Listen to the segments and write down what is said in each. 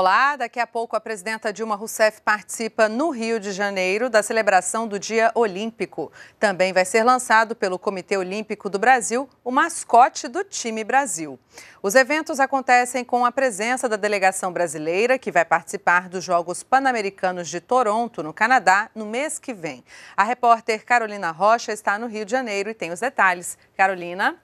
Olá, daqui a pouco a presidenta Dilma Rousseff participa no Rio de Janeiro da celebração do Dia Olímpico. Também vai ser lançado pelo Comitê Olímpico do Brasil o mascote do time Brasil. Os eventos acontecem com a presença da delegação brasileira, que vai participar dos Jogos Pan-Americanos de Toronto, no Canadá, no mês que vem. A repórter Carolina Rocha está no Rio de Janeiro e tem os detalhes. Carolina.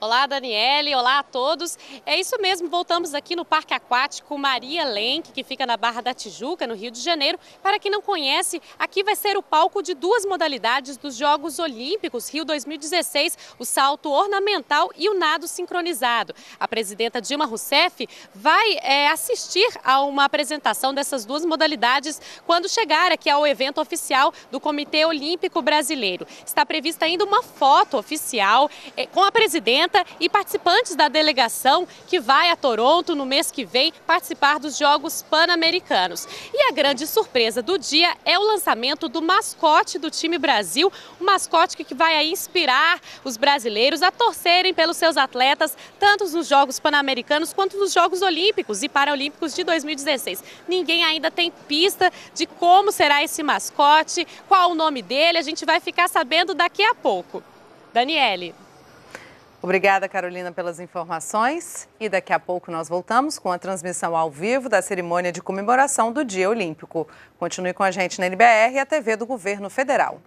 Olá, Daniele. Olá a todos. É isso mesmo, voltamos aqui no Parque Aquático Maria Lenk, que fica na Barra da Tijuca, no Rio de Janeiro. Para quem não conhece, aqui vai ser o palco de duas modalidades dos Jogos Olímpicos Rio 2016, o salto ornamental e o nado sincronizado. A presidenta Dilma Rousseff vai é, assistir a uma apresentação dessas duas modalidades quando chegar aqui ao evento oficial do Comitê Olímpico Brasileiro. Está prevista ainda uma foto oficial é, com a presidenta e participantes da delegação que vai a Toronto no mês que vem participar dos Jogos Pan-Americanos. E a grande surpresa do dia é o lançamento do mascote do time Brasil, um mascote que vai inspirar os brasileiros a torcerem pelos seus atletas, tanto nos Jogos Pan-Americanos quanto nos Jogos Olímpicos e Paralímpicos de 2016. Ninguém ainda tem pista de como será esse mascote, qual o nome dele, a gente vai ficar sabendo daqui a pouco. Daniele. Obrigada, Carolina, pelas informações. E daqui a pouco nós voltamos com a transmissão ao vivo da cerimônia de comemoração do Dia Olímpico. Continue com a gente na NBR e a TV do Governo Federal.